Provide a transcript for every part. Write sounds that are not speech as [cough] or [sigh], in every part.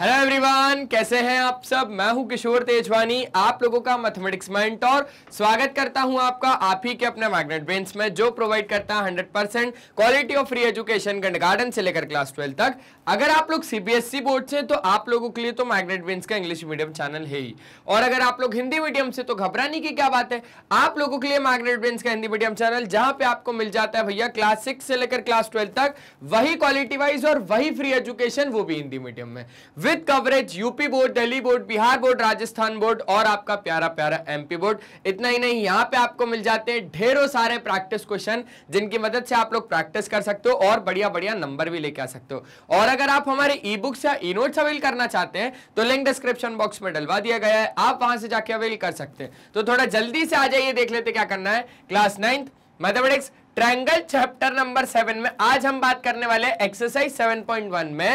Hello everyone कैसे हैं आप सब मैं हूं किशोर तेजवानी आप लोगों का मैथमेटिक्स माइंड और स्वागत करता हूं आपका आप ही के अपने मैग्नेट ब्रेन्स में जो प्रोवाइड करता है 100 percent quality of free education kindergarten से लेकर क्लास ट्वेल्थ तक अगर आप लोग सीबीएसई बोर्ड e से तो आप लोगों के लिए तो मैग्नेट ब्रेन्स का इंग्लिश मीडियम चैनल है ही और अगर आप लोग हिंदी मीडियम से तो घबराने की क्या बात है आप लोगों के लिए मैग्नेट ब्रेन्स का हिंदी मीडियम चैनल जहां पर आपको मिल जाता है भैया क्लास सिक्स से लेकर क्लास ट्वेल्व तक वही क्वालिटी वाइज और वही फ्री एजुकेशन वो भी हिंदी मीडियम में with coverage UP board Delhi board Bihar board Rajasthan board और आपका प्यारा प्यारा एमपी बोर्ड इतना ही नहीं यहाँ पे आपको मिल जाते हैं ढेरों सारे प्रैक्टिस क्वेश्चन जिनकी मदद से आप लोग प्रैक्टिस कर सकते हो और बढ़िया बढ़िया नंबर भी लेके आ सकते हो और अगर आप हमारे ई बुक्स या ई नोट्स अवेल करना चाहते हैं तो लिंक डिस्क्रिप्शन बॉक्स में डलवा दिया गया है आप वहां से जाके अवेल कर सकते हैं तो थोड़ा जल्दी से आ जाइए देख लेते क्या करना है class ninth mathematics triangle chapter number seven में आज हम बात करने वाले एक्सरसाइज सेवन पॉइंट वन में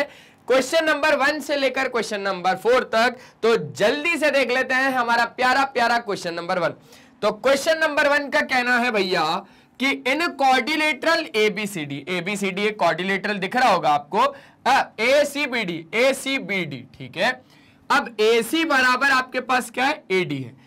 क्वेश्चन नंबर वन से लेकर क्वेश्चन नंबर फोर तक तो जल्दी से देख लेते हैं हमारा प्यारा प्यारा क्वेश्चन नंबर वन तो क्वेश्चन नंबर वन का कहना है भैया कि इन कॉर्डिलेटरल एबीसीडी एबीसीडी एक कॉर्डिलेटरल दिख रहा होगा आपको A C B D A C B D ठीक है अब ए सी बराबर आपके पास क्या है एडी है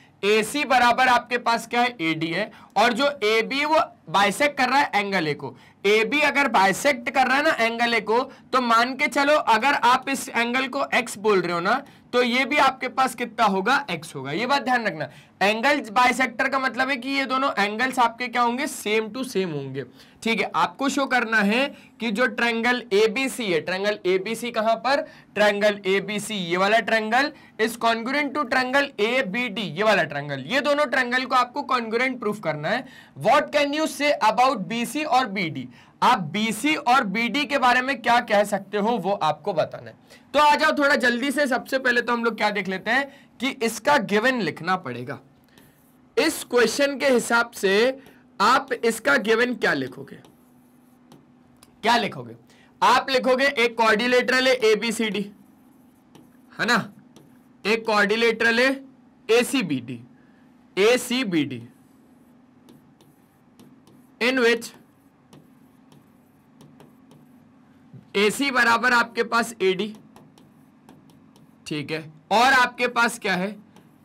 सी बराबर आपके पास क्या है डी है और जो ए बी वो बाइसेक कर रहा है एंगल ए को ए बी अगर बाइसेक्ट कर रहा है ना एंगल ए को तो मान के चलो अगर आप इस एंगल को एक्स बोल रहे हो ना तो ये भी आपके पास कितना होगा एक्स होगा ये बात ध्यान रखना एंगल बाइसेक्टर का मतलब है कि ये दोनों एंगल्स आपके क्या होंगे सेम टू सेम होंगे ठीक है आपको शो करना है कि जो ट्रेंगल एबीसी है ट्रेंगल एबीसी कहां पर ट्रेंगल एबीसी ये वाला triangle is congruent to triangle A B D ये वाला ट्रेंगल ये दोनों ट्रेंगल को आपको कॉन्ग्रेंट प्रूफ करना है what can you say about BC और बी डी आप बीसी और बीडी के बारे में क्या कह सकते हो वो आपको बताना है तो आ जाओ थोड़ा जल्दी से सबसे पहले तो हम लोग क्या देख लेते हैं कि इसका गिवन लिखना पड़ेगा इस क्वेश्चन के हिसाब से आप इसका गिवन क्या लिखोगे क्या लिखोगे आप लिखोगे एक कॉर्डिलेटरल है एबीसीडी है ना एक कॉर्डिलेटरल है B D in which AC बराबर आपके पास एडी ठीक है और आपके पास क्या है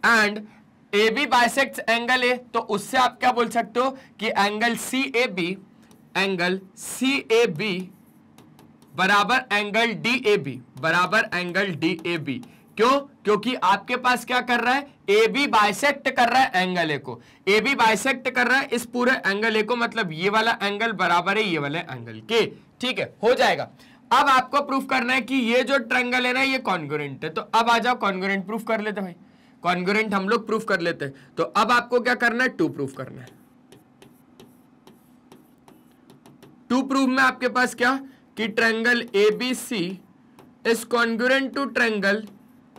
and A B bisect angle A तो उससे आप क्या बोल सकते हो कि angle C A B angle C A B बराबर एंगल डी ए बी बराबर एंगल डी ए बी क्यों क्योंकि आपके पास क्या कर रहा है ए बी बाइसेक्ट कर रहा है एंगल ए को ए बी बाइसेक्ट कर रहा है इस पूरे एंगल ए को मतलब ये वाला एंगल बराबर है ये वाले एंगल के ठीक है हो जाएगा अब आपको प्रूफ करना है कि ये जो ट्रेंगल है ना ये कॉन्गोरेंट है तो अब आ जाओ कॉन्गोरेंट प्रूफ कर लेते भाई कॉन्ग्रेंट हम लोग प्रूफ कर लेते हैं तो अब आपको क्या करना है टू प्रूफ करना है टू प्रूफ में आपके पास क्या कि triangle A B C is congruent to triangle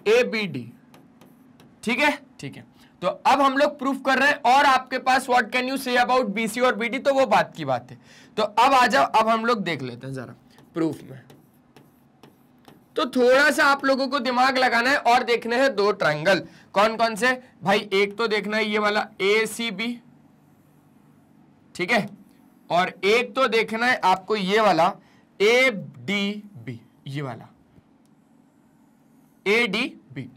A B D ठीक है ठीक है तो अब हम लोग प्रूफ कर रहे हैं और आपके पास what can you say about BC और बीडी तो वो बात की बात है तो अब आ जाओ अब हम लोग देख लेते हैं जरा प्रूफ में तो थोड़ा सा आप लोगों को दिमाग लगाना है और देखना है दो ट्रायंगल कौन कौन से भाई एक तो देखना है ये वाला ए सी बी ठीक है और एक तो देखना है आपको ये वाला ए डी बी ये वाला ए डी बी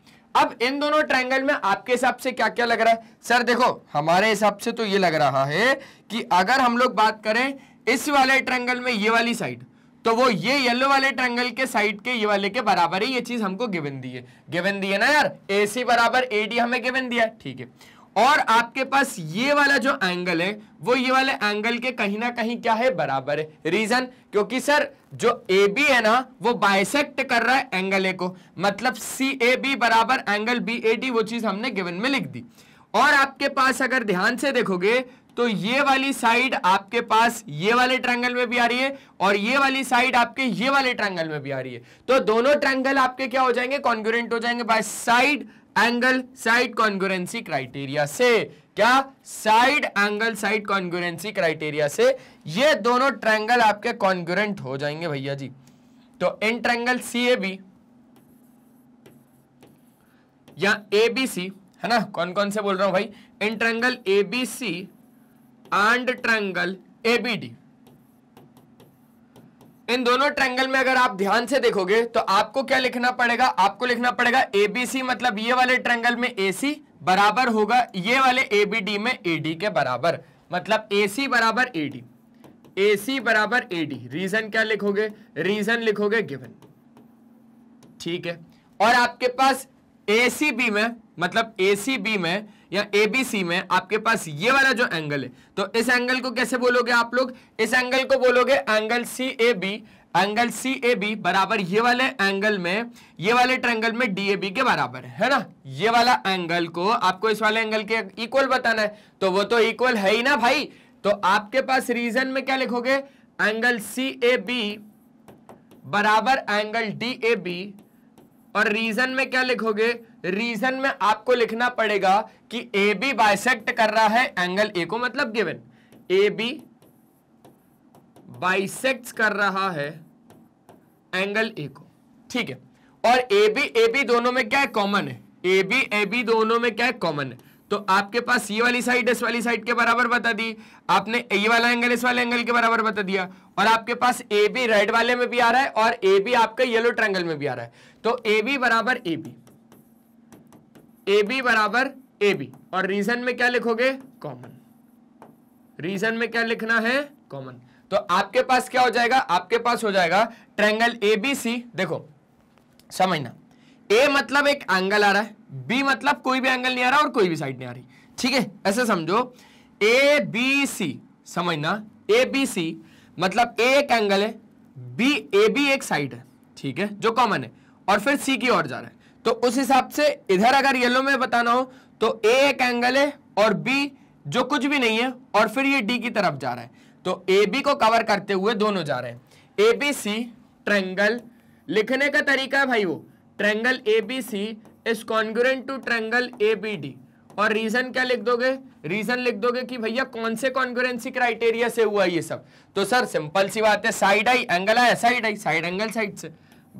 अब इन दोनों ट्रायंगल में आपके हिसाब से क्या क्या लग रहा है सर देखो हमारे हिसाब से तो ये लग रहा है कि अगर हम लोग बात करें इस वाले ट्रायंगल में ये वाली साइड तो वो ये येलो वाले ट्रैंगल के साइड के ये वाले के बराबर है ये चीज हमको गिवन दी है गिवन दी है ना यार ए सी बराबर ए डी हमें गिवन दिया ठीक है और आपके पास ये वाला जो एंगल है वो ये वाले एंगल के कहीं ना कहीं क्या है बराबर है रीजन क्योंकि सर जो ए बी है ना वो बाइसेक्ट कर रहा है एंगल ए को मतलब सी ए बी बराबर एंगल बी ए डी वो चीज हमने गिवन में लिख दी और आपके पास अगर ध्यान से देखोगे तो ये वाली साइड आपके पास ये वाले ट्रायंगल में भी आ रही है और ये वाली साइड आपके ये वाले ट्रायंगल में भी आ रही है तो दोनों ट्रायंगल आपके क्या हो जाएंगे कॉन्ग्रेंट हो जाएंगे by side angle side congruency criteria से क्या side angle side congruency criteria से ये दोनों ट्रायंगल आपके कॉन्ग्रेंट हो जाएंगे भैया जी तो in triangle C A B या ए बी सी है ना कौन कौन से बोल रहा हूं भाई in triangle A B C and triangle ABD इन दोनों ट्रैंगल में अगर आप ध्यान से देखोगे तो आपको क्या लिखना पड़ेगा आपको लिखना पड़ेगा एबीसी मतलब ये वाले ट्रैंगल में एसी बराबर होगा ये वाले एबीडी में एडी के बराबर मतलब एसी बराबर एडी एसी बराबर एडी रीजन क्या लिखोगे रीजन लिखोगे गिवन ठीक है और आपके पास एसीबी में मतलब एसीबी में या एबीसी में आपके पास ये वाला जो एंगल है तो इस एंगल को कैसे बोलोगे आप लोग इस एंगल को बोलोगे angle C A B angle C A B बराबर ये वाले एंगल में ये वाले ट्रेंगल में डी ए बी के बराबर है ना ये वाला एंगल को आपको इस वाले एंगल के इक्वल बताना है तो वो तो इक्वल है ही ना भाई तो आपके पास रीजन में क्या लिखोगे एंगल सी ए बी बराबर एंगल डी ए बी और रीजन में क्या लिखोगे रीजन में आपको लिखना पड़ेगा कि ए बी बाइसेक्ट कर रहा है एंगल ए को मतलब गिवन ए बी बाइसेक्ट कर रहा है एंगल ए को ठीक है और ए बी ए बी दोनों में क्या है कॉमन है ए बी ए बी दोनों में क्या है कॉमन है तो आपके पास ये वाली साइड इस वाली साइड के बराबर बता दी आपने ये वाला एंगल इस वाले एंगल के बराबर बता दिया और आपके पास ए बी रेड वाले में भी आ रहा है और ए बी आपका येलो ट्रैंगल में भी आ रहा है तो ए बी बराबर ए बी ए बी बराबर ए बी और रीजन में क्या लिखोगे कॉमन रीजन में क्या लिखना है कॉमन तो आपके पास क्या हो जाएगा आपके पास हो जाएगा ट्रेंगल ए बी सी देखो समझना ए मतलब एक एंगल आ रहा है बी मतलब कोई भी एंगल नहीं आ रहा और कोई भी साइड नहीं आ रही ठीक है ऐसे समझो ए बी सी समझना ए बी सी मतलब ए एक एंगल है बी ए बी एक साइड है ठीक है जो कॉमन है और फिर सी की ओर जा रहा है तो उस हिसाब से इधर अगर येलो में बताना हो तो ए एक एंगल है और बी जो कुछ भी नहीं है और फिर ये डी की तरफ जा रहा है तो ए बी को कवर करते हुए दोनों जा रहे हैं ए बी सी ट्रेंगल लिखने का तरीका है भाई वो triangle A B C is congruent to triangle A B D और रीजन क्या लिख दोगे रीजन लिख दोगे कि भैया कौन से कॉन्ग्रेंसी क्राइटेरिया से हुआ ये सब तो सर सिंपल सी बात है साइड आई एंगल आया साइड आई साइड एंगल साइड से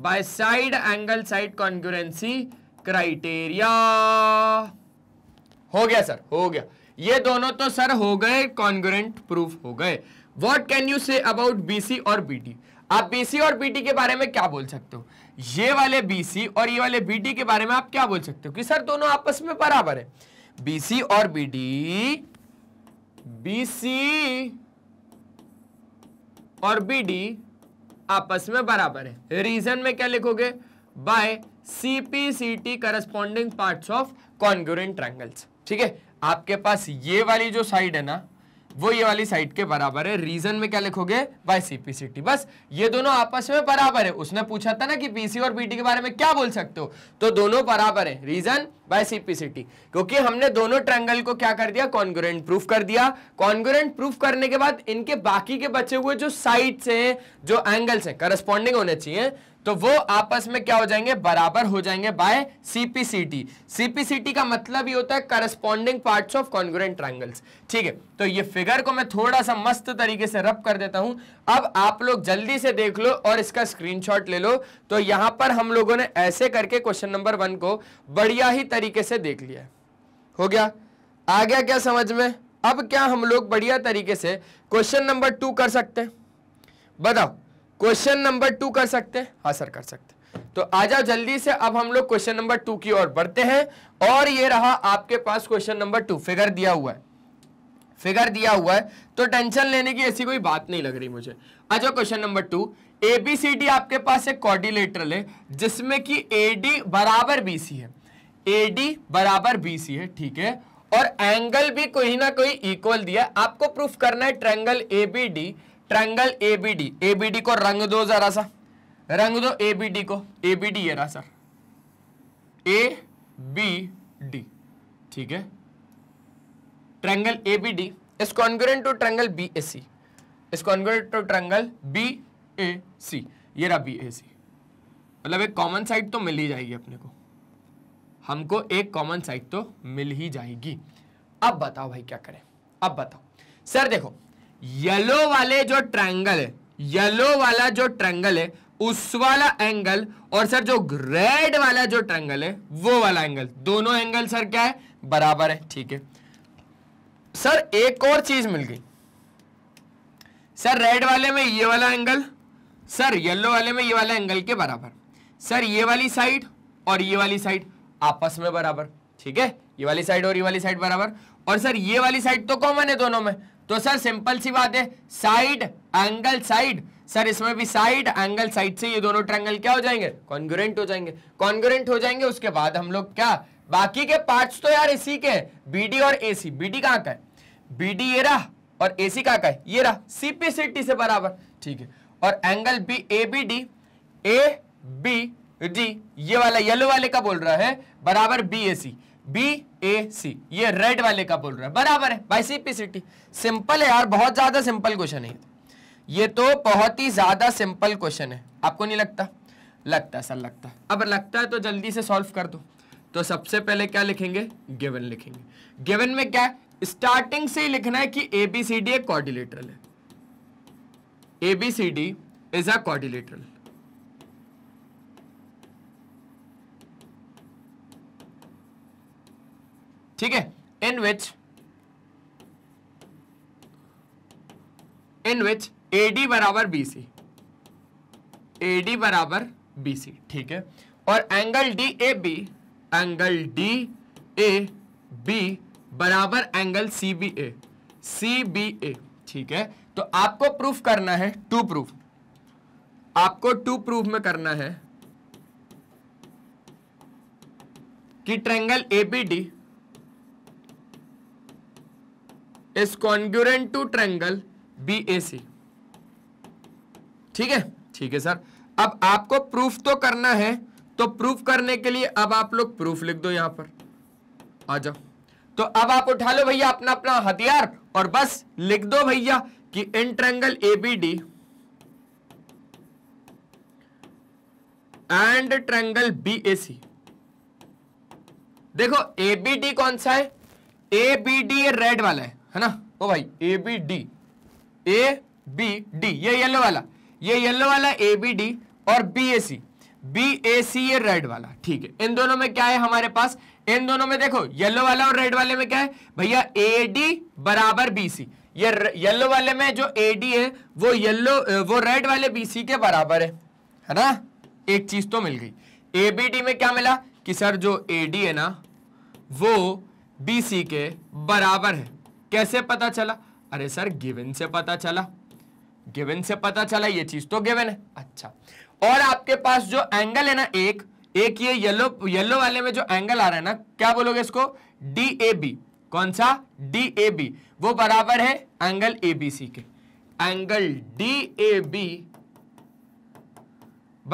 by side angle side congruency criteria हो गया सर हो गया ये दोनों तो सर हो गए कॉन्ग्रेंट प्रूफ हो गए what can you say about BC और बीटी आप बीसी और बीटी के बारे में क्या बोल सकते हो ये वाले बीसी और ये वाले बीटी के बारे में आप क्या बोल सकते हो कि सर दोनों आपस में बराबर है बीसी और बीटी बीसी और बीडी आपस में बराबर है रीजन में क्या लिखोगे by CPCT corresponding part of congruent triangles ठीक है आपके पास ये वाली जो साइड है ना वो ये वाली साइड के बराबर है रीजन में क्या लिखोगे बाय सीपीसीटी बस ये दोनों आपस में बराबर है उसने पूछा था ना कि पीसी और बीटी के बारे में क्या बोल सकते हो तो दोनों बराबर है रीजन बाय सीपीसीटी क्योंकि हमने दोनों ट्रैंगल को क्या कर दिया कॉन्गुरेंट प्रूफ कर दिया कॉन्गुरेंट प्रूफ करने के बाद इनके बाकी के बचे हुए जो साइड हैं जो एंगल्स हैं करस्पॉन्डिंग होने चाहिए तो वो आपस में क्या हो जाएंगे बराबर हो जाएंगे बाय सीपीसीटी सीपीसीटी का मतलब ही होता है corresponding part of congruent triangles ठीक है तो ये फिगर को मैं थोड़ा सा मस्त तरीके से रब कर देता हूं अब आप लोग जल्दी से देख लो और इसका स्क्रीनशॉट ले लो तो यहां पर हम लोगों ने ऐसे करके क्वेश्चन नंबर वन को बढ़िया ही तरीके से देख लिया हो गया आ गया क्या समझ में अब क्या हम लोग बढ़िया तरीके से क्वेश्चन नंबर टू कर सकते हैं बताओ क्वेश्चन नंबर टू कर सकते हैं हाँ सर कर सकते तो आ जाओ जल्दी से अब हम लोग क्वेश्चन नंबर टू की ओर बढ़ते हैं और ये रहा आपके पास क्वेश्चन नंबर टू फिगर दिया हुआ है फिगर दिया हुआ है तो टेंशन लेने की ऐसी कोई बात नहीं लग रही मुझे आ जाओ क्वेश्चन नंबर टू एबीसीडी आपके पास एक कॉर्डिलेटरल है जिसमें कि एडी बराबर बीसी है एडी बराबर बीसी है ठीक है और एंगल भी कोई ना कोई इक्वल दिया आपको प्रूफ करना है B ABD triangle ABD ABD को रंग दो जरा सा रंग दो एबीडी को एबीडी है ना सर ए बी डी ठीक है triangle ABD is congruent to triangle B A C is congruent to triangle B A C ये रहा बी ए सी मतलब एक कॉमन साइड तो मिल ही जाएगी अपने को हमको एक कॉमन साइड तो मिल ही जाएगी अब बताओ भाई क्या करें अब बताओ सर देखो येलो वाले जो ट्रायंगल है येलो वाला जो ट्रायंगल है उस वाला एंगल और सर जो रेड वाला जो ट्रायंगल है वो वाला एंगल दोनों एंगल सर क्या है बराबर है ठीक है सर एक और चीज मिल गई सर रेड वाले में ये वाला एंगल सर येलो वाले में ये वाला एंगल के बराबर सर ये वाली साइड और ये वाली साइड आपस में बराबर ठीक है ये वाली साइड और ये वाली साइड बराबर और सर ये वाली साइड तो कॉमन है दोनों में तो सर सिंपल सी बात है साइड एंगल साइड सर इसमें भी साइड एंगल साइड से ये दोनों ट्रैंगल क्या हो जाएंगे कॉन्ग्रेंट हो जाएंगे कॉन्ग्रेंट हो जाएंगे उसके बाद हम लोग क्या बाकी के पार्ट्स तो यार इसी के बीडी और एसी बीडी कहां का है बीडी ये रहा और एसी कहां का है ये रहा सीपीसीटी से बराबर ठीक है और angle B A B D A B D ये वाला येलो वाले का बोल रहा है बराबर B A C B A C ये रेड वाले का बोल रहा है बराबर है by C P C T simple है यार बहुत ज्यादा सिंपल क्वेश्चन है तो। ये तो बहुत ही ज्यादा सिंपल क्वेश्चन है आपको नहीं लगता लगता है सर लगता है अब लगता है तो जल्दी से सॉल्व कर दो तो सबसे पहले क्या लिखेंगे गिवन लिखेंगे गिवन में क्या है स्टार्टिंग से ही लिखना है कि ए बी सी डी एक कॉर्डिलेटरल है A B C D is a quadrilateral ठीक है in which in which A D बराबर बी सी एडी बराबर बी सी ठीक है और angle D A B angle D A B बराबर angle C B A C B A ठीक है तो आपको प्रूफ करना है टू प्रूफ आपको टू प्रूफ में करना है कि triangle A B D is congruent to triangle B A C ठीक है ठीक है सर अब आपको प्रूफ तो करना है तो प्रूफ करने के लिए अब आप लोग प्रूफ लिख दो यहां पर आ जाओ तो अब आप उठा लो भैया अपना अपना हथियार और बस लिख दो भैया कि in triangle ABD and triangle BAC देखो एबीडी कौन सा है एबीडी रेड वाला है है ना ओ भाई A B D A B D ये येलो वाला ये येलो वाला ए बी डी और B A C B A C ये रेड वाला ठीक है इन दोनों में क्या है हमारे पास इन दोनों में देखो येलो वाला और रेड वाले में क्या है भैया ए डी बराबर बी सी ये येलो वाले में जो ए डी है वो येलो वो रेड वाले बी सी के बराबर है है ना एक चीज तो मिल गई ए बी डी में क्या मिला कि सर जो ए डी है ना वो बी सी के बराबर है कैसे पता चला अरे सर गिवन से पता चला गिवन से पता चला ये चीज तो गिवन है अच्छा और आपके पास जो एंगल है ना एक एक ये येलो येलो वाले में जो एंगल आ रहा है ना क्या बोलोगे इसको डी ए बी कौन सा डी ए बी वो बराबर है एंगल ए बी सी के एंगल डी ए बी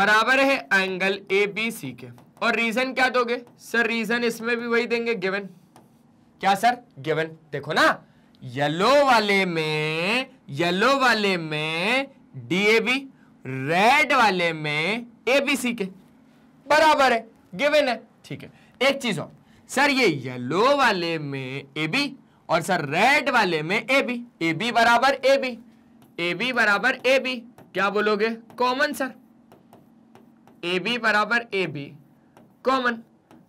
बराबर है एंगल ए बी सी के और रीजन क्या दोगे सर रीजन इसमें भी वही देंगे गिवन क्या सर गिवन देखो ना येलो वाले में येलो वाले में डीएबी रेड वाले में एबीसी के बराबर है गिवन है ठीक है एक चीज और सर ये येलो वाले में ए बी और सर रेड वाले में ए बी ए बी बराबर ए बी ए बी बराबर ए बी क्या बोलोगे कॉमन सर ए बी बराबर ए बी कॉमन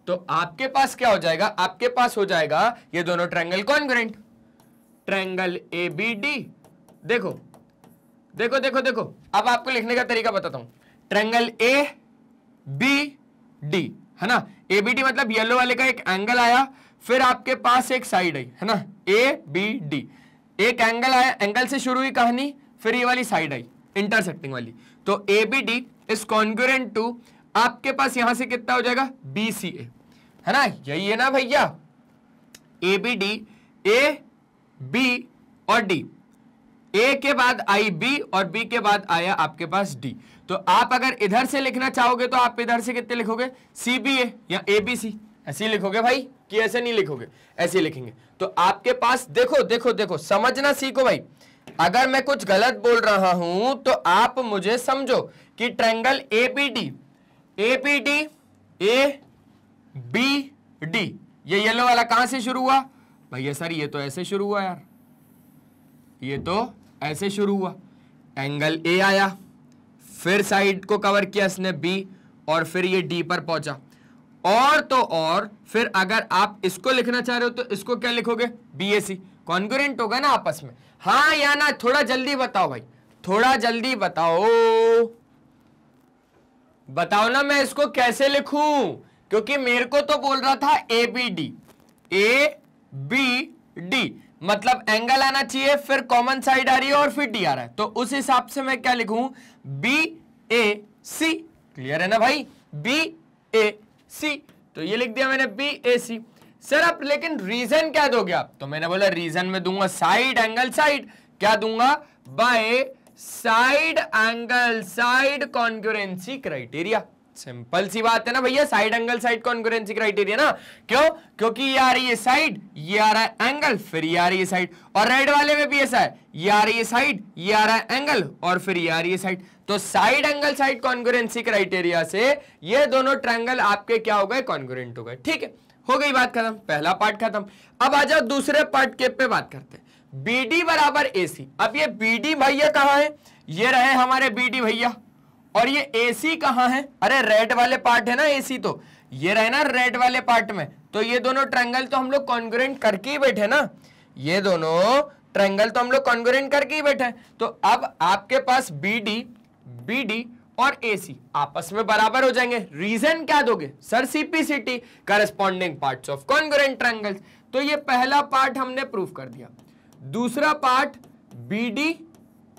तो आपके पास क्या हो जाएगा आपके पास हो जाएगा ये दोनों triangle congruent triangle A B D देखो देखो देखो देखो अब आपको लिखने का तरीका बताता हूं ट्रैंगल ए बी डी है ना ए बी डी मतलब येलो वाले का एक एंगल आया फिर आपके पास एक साइड आई है ना ए बी डी एक एंगल आया एंगल से शुरू हुई कहानी फिर ये वाली साइड आई इंटरसेक्टिंग वाली तो A B D is congruent to आपके पास यहां से कितना हो जाएगा बी सी ए है ना यही है ना भैया A B D A B और डी ए के बाद आई बी और बी के बाद आया आपके पास डी तो आप अगर इधर से लिखना चाहोगे तो आप इधर से कितने लिखोगे सी बी ए या ए बी सी ऐसे लिखोगे भाई कि ऐसे नहीं लिखोगे ऐसे लिखेंगे तो आपके पास देखो देखो देखो समझना सीखो भाई अगर मैं कुछ गलत बोल रहा हूं तो आप मुझे समझो कि triangle A P D A P D A B D ये येलो वाला कहां से शुरू हुआ भैया सर ये तो ऐसे शुरू हुआ यार ये तो ऐसे शुरू हुआ एंगल ए आया फिर साइड को कवर किया इसने बी और फिर ये डी पर पहुंचा और तो और फिर अगर आप इसको लिखना चाह रहे हो तो इसको क्या लिखोगे बी ए सी कॉन्ग्रेंट होगा ना आपस में हाँ या ना थोड़ा जल्दी बताओ भाई थोड़ा जल्दी बताओ बताओ ना मैं इसको कैसे लिखूं क्योंकि मेरे को तो बोल रहा था A B D A B D मतलब एंगल आना चाहिए फिर कॉमन साइड आ रही है और फिर डी आ रहा है तो उस हिसाब से मैं क्या लिखूं बी ए सी क्लियर है ना भाई बी ए सी तो ये लिख दिया मैंने बी ए सी सर आप लेकिन रीजन क्या दोगे आप तो मैंने बोला रीजन में दूंगा साइड एंगल साइड क्या दूंगा by side angle side congruency criteria simple सी बात है ना भैया side angle side congruency criteria ना क्यों क्योंकि ये आ रही है साइड ये आ रहा है एंगल फिर ये आ रही है साइड और रेड वाले में भी ऐसा है ये आ रही है साइड ये आ रहा है एंगल और फिर ये आ रही है साइड तो side angle side congruency criteria से ये दोनों ट्रैंगल आपके क्या हो गए कॉन्ग्रेंट हो गए ठीक है हो गई बात खत्म पहला पार्ट खत्म अब आ जाओ दूसरे पार्ट के पे बात करते हैं डी बराबर ए सी अब ये बी डी भैया कहा है ये रहे हमारे बी डी भैया और ये एसी कहां है अरे रेड वाले पार्ट है ना एसी तो ये रहे ना रेड वाले पार्ट में तो ये दोनों ट्रेंगल तो हम लोग कॉन्ग्रेंट करके ही बैठे ना ये दोनों ट्रेंगल तो हम लोग कॉन्ग्रेंट करके ही बैठे तो अब आपके पास बी डी बी डी और सी आपस में बराबर हो जाएंगे रीजन क्या दोगे sir CPCT corresponding part of congruent triangles तो ये पहला पार्ट हमने प्रूफ कर दिया दूसरा पार्ट बी डी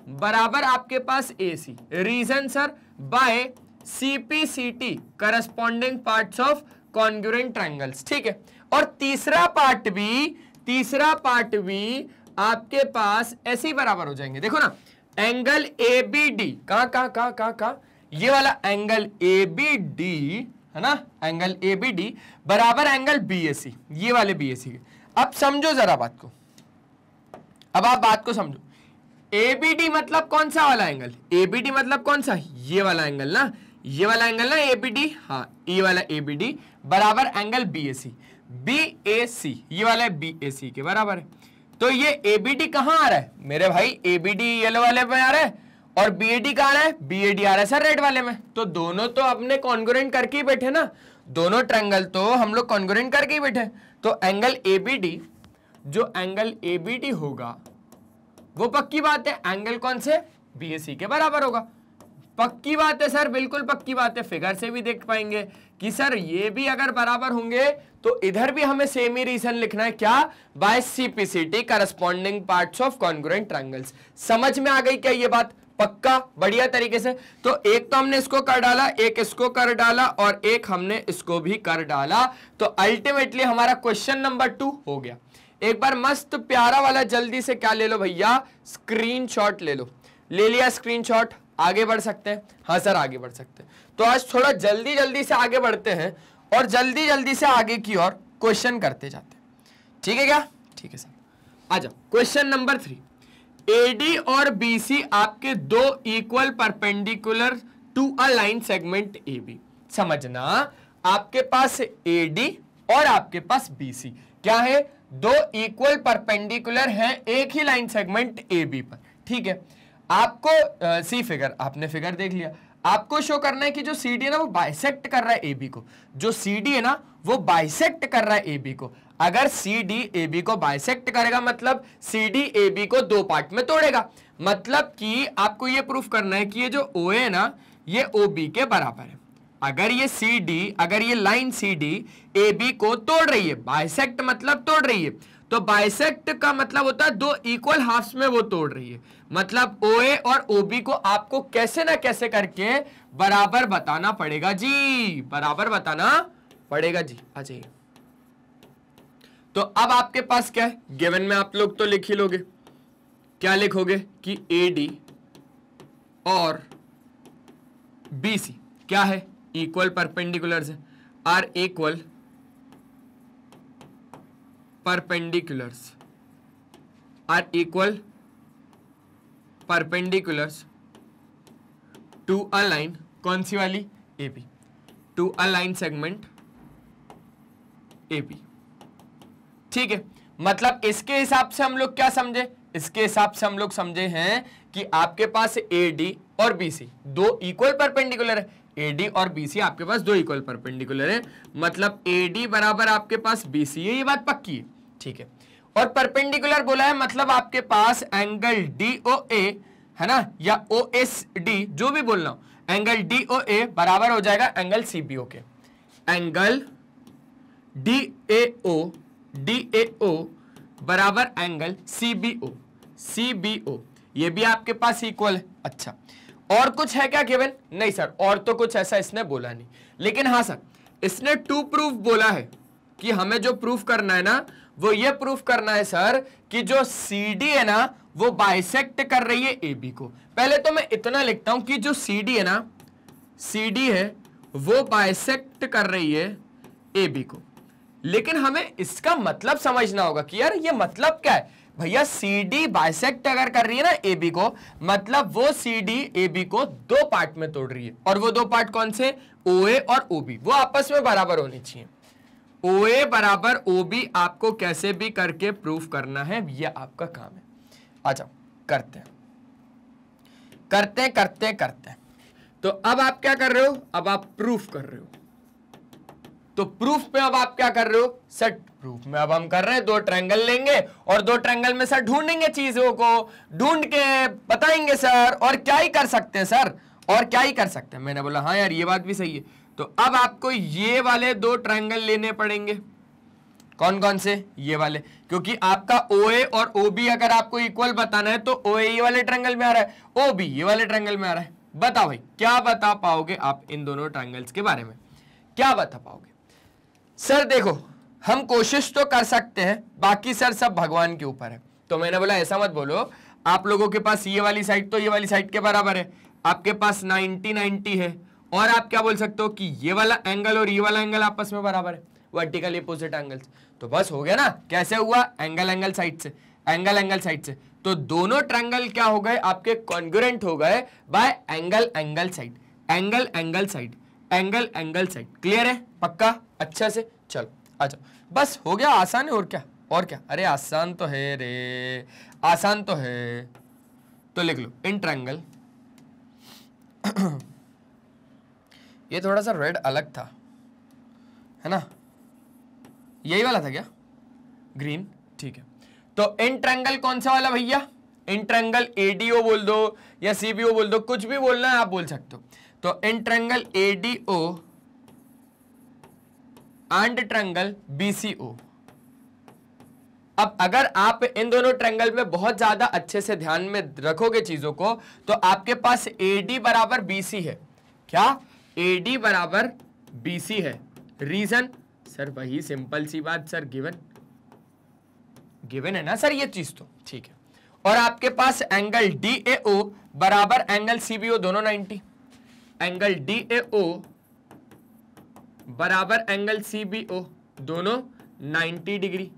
बराबर आपके पास A C reason sir by CPCT corresponding part of congruent triangles ठीक है और तीसरा पार्ट भी तीसरा पार्ट भी आपके पास ऐसे बराबर हो जाएंगे देखो ना एंगल ए बी डी कहा कहा कहा कहा कहा ये वाला एंगल ए बी डी है ना एंगल ए बी डी बराबर एंगल बी एस सी ये वाले बी एस सी अब समझो जरा बात को अब आप बात को समझो एबीडी मतलब कौन सा वाला एंगल एबीडी मतलब कौन सा ये वाला एंगल ना ये वाला एंगल ना एबीडी हाँ ये e वाला एबीडी बराबर एंगल बीएसी बीएसी ये वाला है बीएसी के बराबर है तो ये एबीडी कहाँ आ रहा है मेरे भाई एबीडी येलो वाले में आ रहा है और बीएडी कहाँ आ रहा है बीएडी आ रहा है सर रेड वाले में तो दोनों तो अपने कॉन्ग्रेंट करके ही बैठे ना दोनों ट्रैंगल तो हम लोग कॉन्ग्रेंट करके ही बैठे तो एंगल एबीडी जो एंगल एबीडी होगा वो पक्की बात है एंगल कौन से बी सी के बराबर होगा पक्की बात है सर बिल्कुल पक्की बात है फिगर से भी देख पाएंगे कि सर ये भी अगर बराबर होंगे तो इधर भी हमें सेम ही रीजन लिखना है क्या by CPCT corresponding parts of congruent triangles समझ में आ गई क्या ये बात पक्का बढ़िया तरीके से तो एक तो हमने इसको कर डाला एक इसको कर डाला और एक हमने इसको भी कर डाला तो अल्टीमेटली हमारा क्वेश्चन नंबर टू हो गया एक बार मस्त प्यारा वाला जल्दी से क्या ले लो भैया स्क्रीनशॉट ले लो ले लिया स्क्रीनशॉट आगे बढ़ सकते हैं हाँ सर आगे बढ़ सकते हैं तो आज थोड़ा जल्दी जल्दी से आगे बढ़ते हैं और जल्दी जल्दी से आगे की ओर क्वेश्चन करते जाते ठीक है क्या ठीक है सर आ जाओ क्वेश्चन नंबर थ्री एडी और बीसी आपके दो equal perpendicular to a line segment A B समझना आपके पास एडी और आपके पास बीसी क्या है दो इक्वल परपेंडिकुलर हैं एक ही लाइन सेगमेंट ए बी पर ठीक है आपको सी फिगर आपने फिगर देख लिया आपको शो करना है कि जो सी डी है ना वो बाइसेक्ट कर रहा है ए बी को जो सी डी है ना वो बाइसेक्ट कर रहा है ए बी को अगर सी डी ए बी को बाइसेक्ट करेगा मतलब सी डी ए बी को दो पार्ट में तोड़ेगा मतलब कि आपको ये प्रूफ करना है कि ये जो ओ है ना ये ओ बी के बराबर है अगर ये सी डी अगर ये line C D A B को तोड़ रही है बाइसेक्ट मतलब तोड़ रही है तो बाइसेक्ट का मतलब होता है दो इक्वल हाफ्स में वो तोड़ रही है मतलब ओ ए और ओ बी को आपको कैसे ना कैसे करके बराबर बताना पड़ेगा जी बराबर बताना पड़ेगा जी अच्छा तो अब आपके पास क्या है गिवन में आप लोग तो लिख ही लोगे क्या लिखोगे कि ए डी और बी सी क्या है equal perpendiculars are equal perpendiculars are equal perpendiculars to a line कौन सी वाली A P to a line segment A P ठीक है मतलब इसके हिसाब से हम लोग क्या समझे इसके हिसाब से हम लोग समझे हैं कि आपके पास ए डी और बी सी दो इक्वल परपेंडिकुलर है एडी और बीसी आपके पास दो इक्वल परपेंडिकुलर है मतलब एडी बराबर आपके पास बीसी है ये बात पक्की है ठीक है और परपेंडिकुलर बोला है मतलब आपके पास एंगल डी ओ ए है ना या ओ एस डी जो भी रहा हूं एंगल डी ओ ए बराबर हो जाएगा एंगल सी बी ओ के angle D A O D A O बराबर angle C B O C B O ये भी आपके पास इक्वल है अच्छा और कुछ है क्या केवल नहीं सर और तो कुछ ऐसा इसने बोला नहीं लेकिन हाँ सर इसने टू प्रूफ बोला है कि हमें जो प्रूफ करना है ना वो ये प्रूफ करना है सर कि जो सी डी है ना वो बाइसेक्ट कर रही है ए बी को पहले तो मैं इतना लिखता हूं कि जो सी डी है ना सी डी है वो बाइसेक्ट कर रही है ए बी को लेकिन हमें इसका मतलब समझना होगा कि यार ये मतलब क्या है भैया सी डी बाइसेक्ट अगर कर रही है ना ए बी को मतलब वो सी डी ए बी को दो पार्ट में तोड़ रही है और वो दो पार्ट कौन से ओ ए और ओ बी वो आपस में बराबर होने चाहिए ओ ए बराबर ओ बी आपको कैसे भी करके प्रूफ करना है ये आपका काम है अच्छा करते हैं करते करते करते तो अब आप क्या कर रहे हो अब आप प्रूफ कर रहे हो तो प्रूफ में अब आप क्या कर रहे हो सेट प्रूफ में अब हम कर रहे हैं दो ट्रैंगल लेंगे और दो ट्रैंगल में सर ढूंढेंगे चीजों को ढूंढ के बताएंगे सर और क्या ही कर सकते हैं सर और क्या ही कर सकते हैं मैंने बोला हाँ यार ये बात भी सही है तो अब आपको ये वाले दो ट्रैंगल लेने पड़ेंगे कौन कौन से ये वाले क्योंकि आपका ओ और ओ अगर आपको इक्वल बताना है तो ओ ये वाले ट्रैंगल में आ रहा है ओ ये वाले ट्रैंगल में आ रहा है बताओ भाई क्या बता पाओगे आप इन दोनों ट्रैंगल्स के बारे में क्या बता पाओगे सर देखो हम कोशिश तो कर सकते हैं बाकी सर सब भगवान के ऊपर है तो मैंने बोला ऐसा मत बोलो आप लोगों के पास ये वाली साइड तो ये वाली साइड के बराबर है आपके पास 90 90 है और आप क्या बोल सकते हो कि ये वाला एंगल और ये वाला एंगल आपस में बराबर है वर्टिकल अपोजिट एंगल्स तो बस हो गया ना कैसे हुआ एंगल एंगल साइड से एंगल एंगल साइड से तो दोनों ट्रैंगल क्या हो गए आपके कॉन्ग्रेंट हो गए by angle angle side angle angle side angle angle side clear है पक्का अच्छा से चलो आ जाओ बस हो गया आसान है और क्या और क्या अरे आसान तो है रे आसान तो है तो लिख लो इन ट्रैंगल ये थोड़ा सा रेड अलग था है ना यही वाला था क्या ग्रीन ठीक है तो इन ट्रैंगल कौन सा वाला भैया इन ट्रैंगल एडीओ बोल दो या सीबीओ बोल दो कुछ भी बोलना है आप बोल सकते हो तो in triangle ADO and triangle BCO अब अगर आप इन दोनों ट्रेंगल में बहुत ज्यादा अच्छे से ध्यान में रखोगे चीजों को तो आपके पास एडी बराबर बीसी है क्या एडी बराबर बीसी है रीजन सर वही सिंपल सी बात सर गिवन गिवन है ना सर ये चीज तो ठीक है और आपके पास एंगल डी ए ओ बराबर एंगल सी बी ओ दोनों 90 एंगल डी ए ओ बराबर एंगल सी बी ओ दोनों 90 डिग्री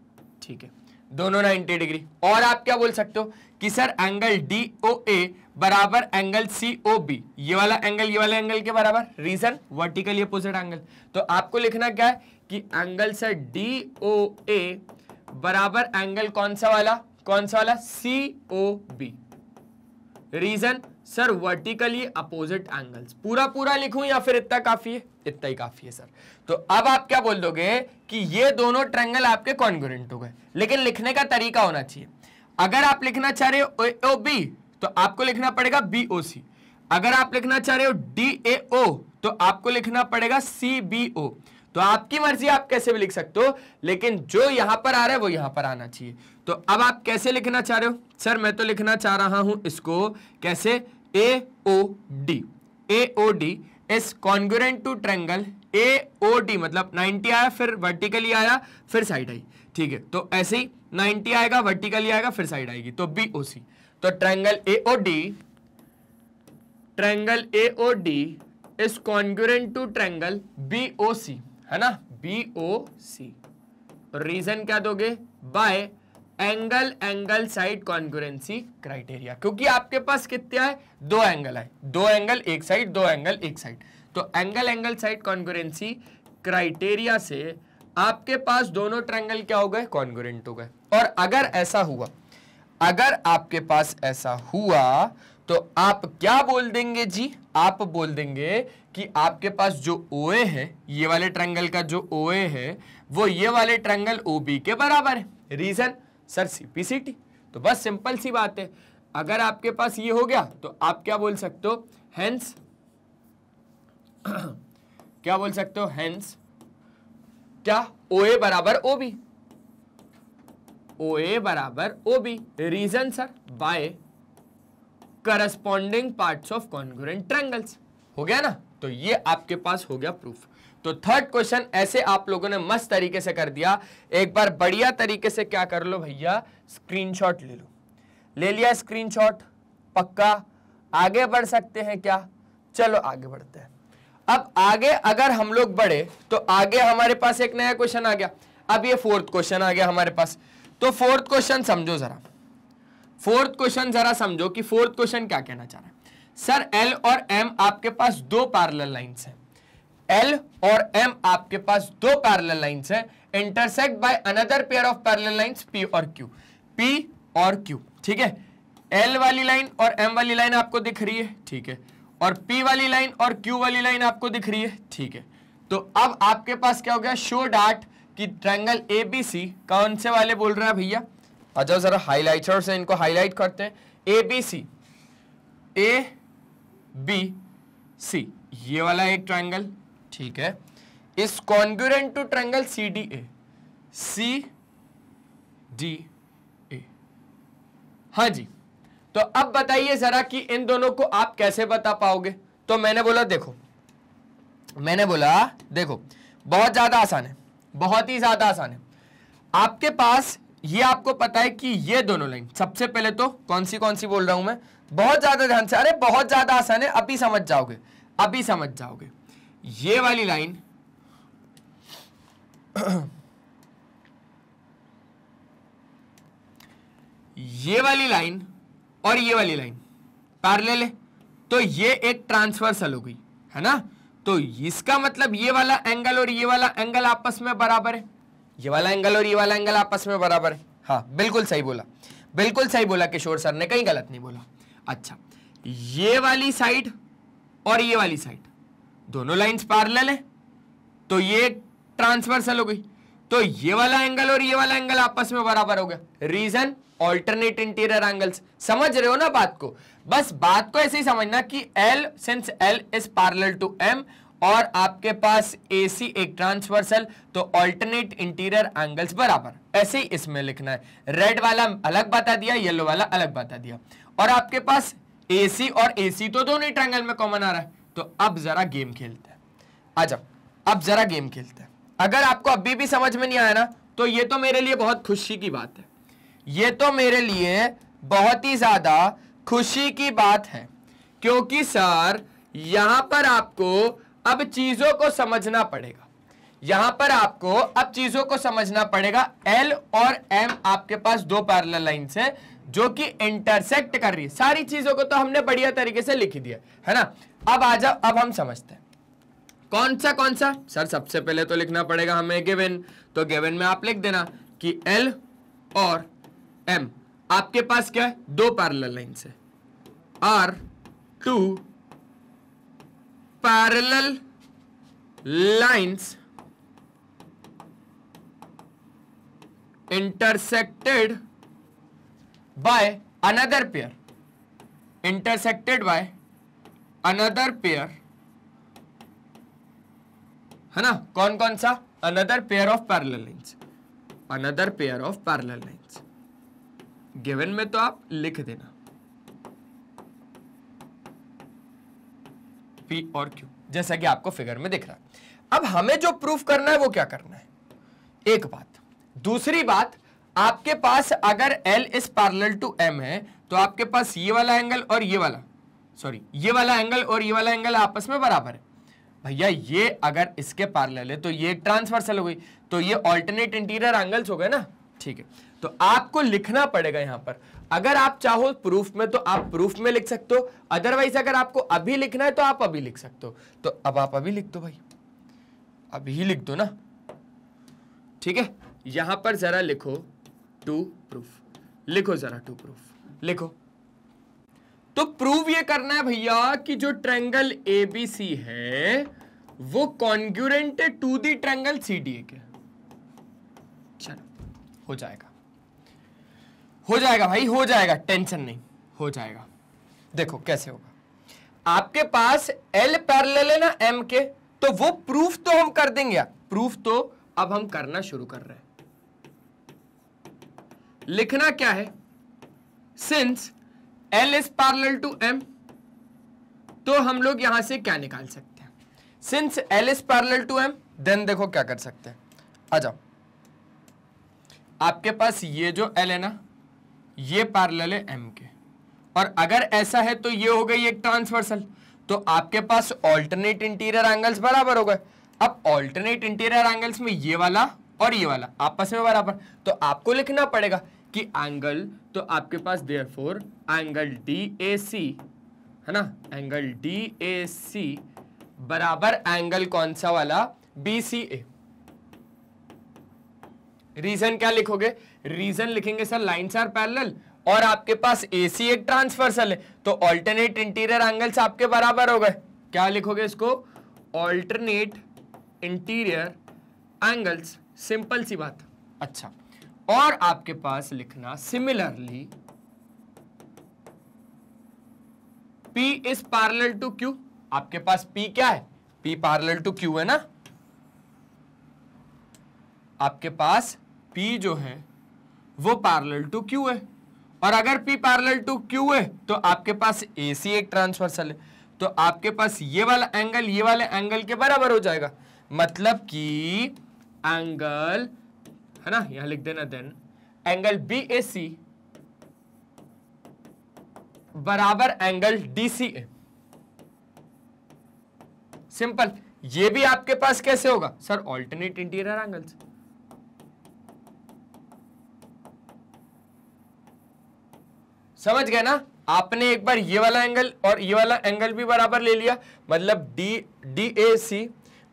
ठीक है दोनों 90 डिग्री और आप क्या बोल सकते हो कि sir angle D O A बराबर एंगल सी ओ बी ये वाला एंगल ये वाला एंगल के बराबर रीजन वर्टिकली अपोजिट एंगल तो आपको लिखना क्या है कि angle sir D O A बराबर एंगल कौन सा वाला कौन सा वाला C O B reason sir vertically opposite angles पूरा पूरा लिखूं या फिर इतना काफी है इतना ही काफी है सर तो अब आप क्या बोल दोगे कि ये दोनों ट्रेंगल आपके कॉन्गोरेंट हो गए लेकिन लिखने का तरीका होना चाहिए अगर आप लिखना चाह रहे हो ओ बी तो आपको लिखना पड़ेगा बी ओ सी अगर आप लिखना चाह रहे हो डी ए ओ तो आपको लिखना पड़ेगा सी बी ओ तो आपकी मर्जी आप कैसे भी लिख सकते हो लेकिन जो यहां पर आ रहा है वो यहां पर आना चाहिए तो अब आप कैसे लिखना चाह रहे हो सर मैं तो लिखना चाह रहा हूं इसको कैसे A O D A O D is congruent to triangle A O D मतलब 90 आया फिर वर्टिकली आया फिर साइड आई ठीक है तो ऐसे ही 90 आएगा वर्टिकली आएगा फिर साइड आएगी तो बी ओ सी तो triangle A O D triangle A O D is congruent to triangle B O C है ना बी ओ सी रीजन क्या दोगे by angle angle side congruency criteria क्योंकि आपके पास कितने है दो एंगल है दो एंगल एक साइड दो एंगल एक साइड तो angle angle side congruency criteria से आपके पास दोनों ट्रैंगल क्या हो गए कॉन्ग्रुएंट हो गए और अगर ऐसा हुआ अगर आपके पास ऐसा हुआ तो आप क्या बोल देंगे जी आप बोल देंगे कि आपके पास जो ओ ए है ये वाले ट्रैंगल का जो ओ ए है वो ये वाले ट्रैंगल ओ बी के बराबर है reason sir C P C T तो बस सिंपल सी बात है अगर आपके पास ये हो गया तो आप क्या बोल सकते हो हेंस [clears throat] क्या बोल सकते हो हेंस क्या ओ ए बराबर ओ बी ओ ए बराबर O B reason sir by corresponding parts of congruent triangles हो गया ना तो ये आपके पास हो गया प्रूफ तो थर्ड क्वेश्चन ऐसे आप लोगों ने मस्त तरीके से कर दिया एक बार बढ़िया तरीके से क्या कर लो भैया स्क्रीनशॉट ले लो ले लिया स्क्रीनशॉट पक्का आगे बढ़ सकते हैं क्या चलो आगे बढ़ते हैं अब आगे अगर हम लोग बढ़े तो आगे हमारे पास एक नया क्वेश्चन आ गया अब ये फोर्थ क्वेश्चन आ गया हमारे पास तो फोर्थ क्वेश्चन समझो जरा फोर्थ क्वेश्चन जरा समझो कि फोर्थ क्वेश्चन क्या कहना चाह रहा है सर एल और एम आपके पास दो पैरल लाइन है एल और एम आपके पास दो पैरल लाइन है intersect by another pair of parallel line P और क्यू पी और क्यू ठीक है एल वाली लाइन और एम वाली लाइन आपको दिख रही है ठीक है और पी वाली लाइन और क्यू वाली लाइन आपको दिख रही है ठीक है तो अब आपके पास क्या हो गया शो डाट कि ट्रैंगल ए बी सी कौन से वाले बोल रहे हैं भैया अच्छा जरा हाईलाइटर से इनको हाईलाइट करते हैं ए B C A B C ये वाला एक ट्राइंगल ठीक है is congruent to triangle C D A C D A हाँ जी तो अब बताइए जरा कि इन दोनों को आप कैसे बता पाओगे तो मैंने बोला देखो मैंने बोला देखो बहुत ज्यादा आसान है बहुत ही ज्यादा आसान है आपके पास ये आपको पता है कि ये दोनों लाइन सबसे पहले तो कौन सी कौन सी बोल रहा हूं मैं बहुत ज्यादा ध्यान से अरे बहुत ज्यादा आसान है अभी समझ जाओगे अभी समझ जाओगे ये वाली लाइन [clears throat] ये वाली लाइन और ये वाली लाइन पैरेलल है तो ये एक ट्रांसवर्सल हो गई है ना तो इसका मतलब ये वाला एंगल और ये वाला एंगल आपस में बराबर है ये वाला एंगल और ये वाला एंगल आपस में बराबर है हाँ बिल्कुल सही बोला बिल्कुल सही बोला किशोर सर ने कहीं गलत नहीं बोला अच्छा ये वाली साइड और ये वाली साइड दोनों लाइंस पैरेलल है तो ये ट्रांसवर्सल हो गई तो ये वाला एंगल और ये वाला एंगल आपस में बराबर हो गया रीजन ऑल्टरनेट इंटीरियर एंगल्स समझ रहे हो ना बात को बस बात को ऐसे ही समझना कि L since L is parallel to M और आपके पास एसी एक ट्रांसवर्सल तो ऑल्टरनेट इंटीरियर एंगल्स बराबर ऐसे ही इसमें लिखना है रेड वाला अलग बता दिया येलो वाला अलग बता दिया और आपके पास एसी और एसी तो दोनों ट्रैंगल में कॉमन आ रहा है तो अब जरा गेम खेलते हैं आ अब जरा गेम खेलते हैं अगर आपको अभी भी समझ में नहीं आया ना तो ये तो मेरे लिए बहुत खुशी की बात है ये तो मेरे लिए बहुत ही ज़्यादा खुशी की बात है क्योंकि सर यहां पर आपको अब चीजों को समझना पड़ेगा यहां पर आपको अब चीजों को समझना पड़ेगा एल और एम आपके पास दो पैरल लाइन है जो कि इंटरसेक्ट कर रही है सारी चीजों को तो हमने बढ़िया तरीके से लिख दिया है ना अब आ जाओ अब हम समझते हैं कौन सा कौन सा सर सबसे पहले तो लिखना पड़ेगा हमें गिवन तो गिवन में आप लिख देना कि एल और एम आपके पास क्या है दो पैरल लाइन है are two parallel lines intersected by another pair intersected by another pair है ना कौन कौन सा another pair of parallel lines another pair of parallel lines given में तो आप लिख देना पी और क्यू जैसा कि आपको फिगर में दिख रहा है अब हमें जो प्रूफ करना है वो क्या करना है एक बात दूसरी बात आपके पास अगर एल इस पार्लल टू एम है तो आपके पास ये वाला एंगल और ये वाला सॉरी ये वाला एंगल और ये वाला एंगल आपस में बराबर है भैया ये अगर इसके पार्लल है तो ये ट्रांसवर्सल हो गई तो ये ऑल्टरनेट इंटीरियर एंगल्स हो गए ना ठीक है तो आपको लिखना पड़ेगा यहां पर अगर आप चाहो प्रूफ में तो आप प्रूफ में लिख सकते हो अदरवाइज अगर आपको अभी लिखना है तो आप अभी लिख सकते हो तो अब आप अभी लिख दो भाई अभी लिख दो ना ठीक है यहां पर जरा लिखो टू प्रूफ लिखो जरा टू प्रूफ लिखो तो प्रूव ये करना है भैया कि जो ट्रेंगल ए बी सी है वो congruent to the triangle C D A के चलो हो जाएगा हो जाएगा भाई हो जाएगा टेंशन नहीं हो जाएगा देखो कैसे होगा आपके पास एल पैरल है ना एम के तो वो प्रूफ तो हम कर देंगे प्रूफ तो अब हम करना शुरू कर रहे हैं लिखना क्या है since L is parallel to M तो हम लोग यहां से क्या निकाल सकते हैं since L is parallel to M then देखो क्या कर सकते हैं आ जाओ आपके पास ये जो एल है ना ये पैरेलल है एम के और अगर ऐसा है तो ये हो गई एक ट्रांसवर्सल तो आपके पास ऑल्टरनेट इंटीरियर एंगल्स बराबर हो गए अब ऑल्टरनेट इंटीरियर एंगल्स में ये वाला और ये वाला आपस में बराबर तो आपको लिखना पड़ेगा कि एंगल तो आपके पास therefore angle D A C है ना एंगल डी ए सी बराबर एंगल कौन सा वाला बी सी ए रीजन क्या लिखोगे रीजन लिखेंगे सर लाइन्स आर पैरेलल और आपके पास ए सी एक ट्रांसफर्सल है तो ऑल्टरनेट इंटीरियर एंगल्स आपके बराबर हो गए क्या लिखोगे इसको ऑल्टरनेट इंटीरियर एंगल्स सिंपल सी बात अच्छा और आपके पास लिखना similarly P is parallel to Q आपके पास P क्या है P पार्ल टू Q है ना आपके पास P जो है वो पार्लल टू क्यू है और अगर पी पार्ल टू क्यू है तो आपके पास सी एक ट्रांसवर्सल है तो आपके पास ये वाला एंगल ये वाले एंगल के बराबर हो जाएगा मतलब कि एंगल है ना यहां लिख देना then angle B A C बराबर angle D C A simple ये भी आपके पास कैसे होगा सर ऑल्टरनेट इंटीरियर एंगल्स समझ गए ना आपने एक बार ये वाला एंगल और ये वाला एंगल भी बराबर ले लिया मतलब डी डी ए सी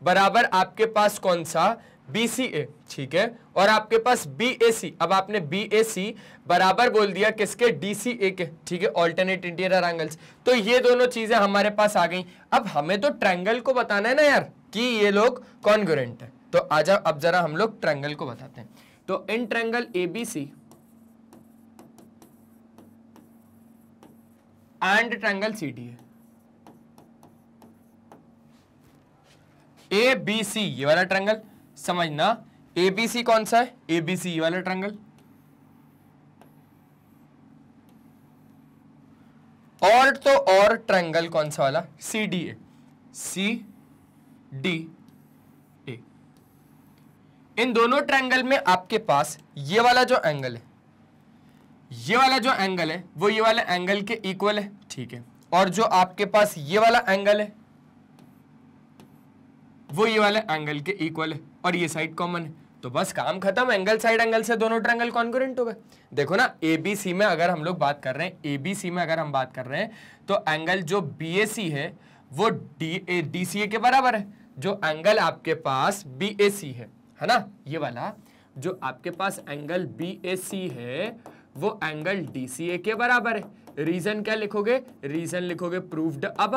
बराबर आपके पास कौन सा बी सी ए ठीक है और आपके पास बी ए सी अब आपने बी ए सी बराबर बोल दिया किसके डी सी ए के ठीक है ऑल्टरनेट इंटीरियर एंगल्स तो ये दोनों चीजें हमारे पास आ गई अब हमें तो ट्रैंगल को बताना है ना यार कि ये लोग कॉन्गोरेंट है तो आजा अब जरा हम लोग ट्रैंगल को बताते हैं तो in triangle A B C and triangle C D A B C ये वाला ट्रैंगल समझना ए बी सी कौन सा है ए बी सी ये वाला ट्रैंगल और तो और ट्रैंगल कौन सा वाला सी डी ए सी डी ए इन दोनों ट्रैंगल में आपके पास ये वाला जो एंगल है ये वाला जो एंगल है वो ये वाले एंगल के इक्वल है ठीक है और जो आपके पास ये वाला एंगल है वो ये वाले एंगल के इक्वल है और ये साइड कॉमन है तो बस काम खत्म एंगल साइड एंगल से दोनों ट्रैंगल कॉन्कोरेंट हो गए देखो ना एबीसी में अगर हम लोग बात कर रहे हैं एबीसी में अगर हम बात कर रहे हैं तो एंगल जो बी ए सी है वो डी ए डी सी ए के बराबर है जो एंगल आपके पास बी ए सी है है ना ये वाला जो आपके पास एंगल बी ए सी है वो एंगल DCA के बराबर है रीजन क्या लिखोगे रीजन लिखोगे प्रूव्ड अब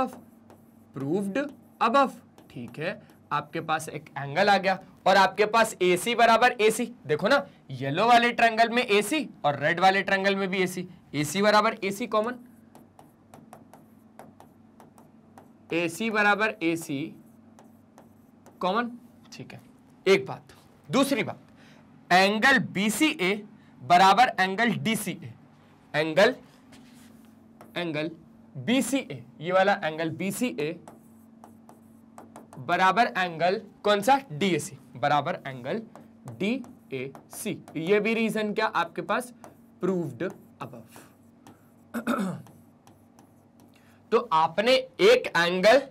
प्रूव्ड अब ठीक है आपके पास एक एंगल आ गया और आपके पास एसी बराबर एसी देखो ना येलो वाले ट्रंगल में सी और रेड वाले ट्रंगल में भी ए सी बराबर सी कॉमन एसी बराबर एसी कॉमन ठीक है एक बात दूसरी बात एंगल ए बराबर angle D C A angle angle B C A ये वाला एंगल बी सी ए बराबर एंगल कौन सा डी ए सी बराबर एंगल डी ए सी ये भी रीजन क्या आपके पास प्रूव्ड अबव [clears throat] तो आपने एक एंगल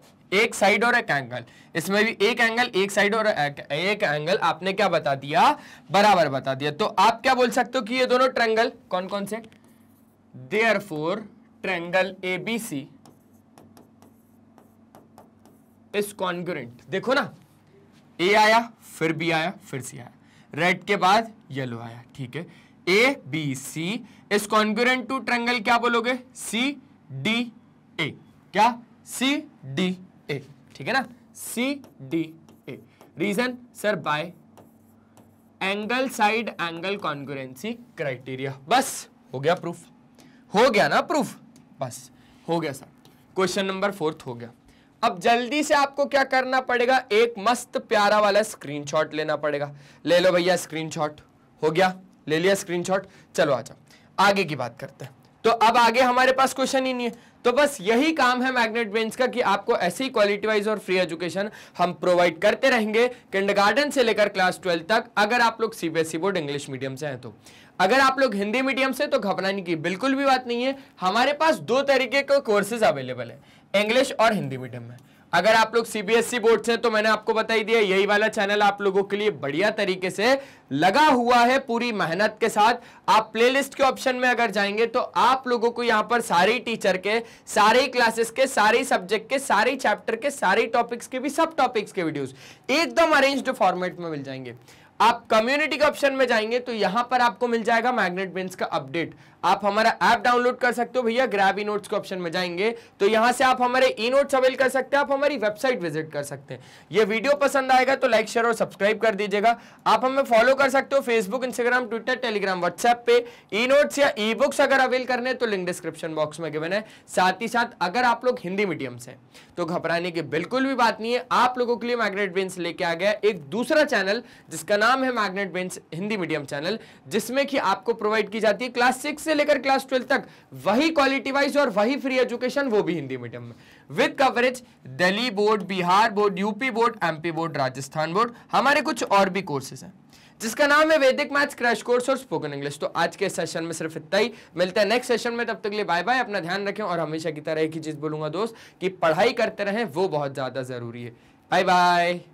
एक साइड और एक एंगल इसमें भी एक एंगल एक साइड और एक, एक एंगल आपने क्या बता दिया बराबर बता दिया तो आप क्या बोल सकते हो कि ये दोनों ट्रेंगल कौन कौन से therefore triangle A B C is congruent देखो ना ए आया फिर बी आया फिर सी आया रेड के बाद येलो आया ठीक है A B C is congruent to triangle क्या बोलोगे सी डी ए क्या सी डी ए ठीक है ना C D A reason sir by angle side angle congruency criteria बस हो गया प्रूफ हो गया ना प्रूफ बस हो गया सर क्वेश्चन नंबर फोर्थ हो गया अब जल्दी से आपको क्या करना पड़ेगा एक मस्त प्यारा वाला स्क्रीनशॉट लेना पड़ेगा ले लो भैया स्क्रीनशॉट हो गया ले लिया स्क्रीनशॉट चलो आ जाओ आगे की बात करते हैं तो अब आगे हमारे पास क्वेश्चन ही नहीं है तो बस यही काम है मैग्नेट बेंच का कि आपको ऐसी क्वालिटी वाइज और फ्री एजुकेशन हम प्रोवाइड करते रहेंगे किंडरगार्टन से लेकर क्लास ट्वेल्व तक अगर आप लोग सीबीएसई बोर्ड इंग्लिश मीडियम से हैं तो अगर आप लोग हिंदी मीडियम से तो घबराने की बिल्कुल भी बात नहीं है हमारे पास दो तरीके के कोर्सेज अवेलेबल है इंग्लिश और हिंदी मीडियम में अगर आप लोग सीबीएसई e बोर्ड से तो मैंने आपको बताई दिया यही वाला चैनल आप लोगों के लिए बढ़िया तरीके से लगा हुआ है पूरी मेहनत के साथ आप प्लेलिस्ट के ऑप्शन में अगर जाएंगे तो आप लोगों को यहाँ पर सारे टीचर के सारे क्लासेस के सारे सब्जेक्ट के सारे चैप्टर के सारे टॉपिक्स के भी सब टॉपिक्स के वीडियोज एकदम अरेंज फॉर्मेट में मिल जाएंगे आप कम्युनिटी के ऑप्शन में जाएंगे तो यहां पर आपको मिल जाएगा मैग्नेट बेंस का अपडेट आप हमारा ऐप डाउनलोड कर सकते हो भैया ग्रैबी नोट्स e के ऑप्शन में जाएंगे तो यहाँ से आप हमारे ई नोट्स अवेल कर सकते हैं आप हमारी वेबसाइट विजिट कर सकते हैं ये वीडियो पसंद आएगा तो लाइक शेयर और सब्सक्राइब कर दीजिएगा आप हमें फॉलो कर सकते हो Facebook Instagram Twitter Telegram WhatsApp पे ई e नोट्स या ई बुक्स अगर अवेल करने तो लिंक डिस्क्रिप्शन बॉक्स में गिवन है साथ ही साथ अगर आप लोग हिंदी मीडियम से तो घबराने की बिल्कुल भी बात नहीं है आप लोगों के लिए मैग्नेट बेंस लेके आ गया एक दूसरा चैनल जिसका नाम है magnet brains Hindi medium channel जिसमें कि आपको प्रोवाइड की जाती है क्लास सिक्स से से लेकर क्लास ट्वेल्व तक वही क्वालिटी वाइज और वही फ्री एजुकेशन वो भी हिंदी मीडियम में with coverage Delhi board Bihar board UP board MP board Rajasthan board हमारे कुछ और भी कोर्सेज हैं जिसका नाम है वैदिक मैथ्स क्रैश कोर्स और स्पोकन इंग्लिश तो आज के सेशन में सिर्फ इतना ही मिलता है नेक्स्ट सेशन में तब तक लिए बाय बाय अपना ध्यान रखें और हमेशा की तरह एक ही चीज़ बोलूंगा दोस्त कि पढ़ाई करते रहें वो बहुत ज़्यादा ज़रूरी है बाय बाय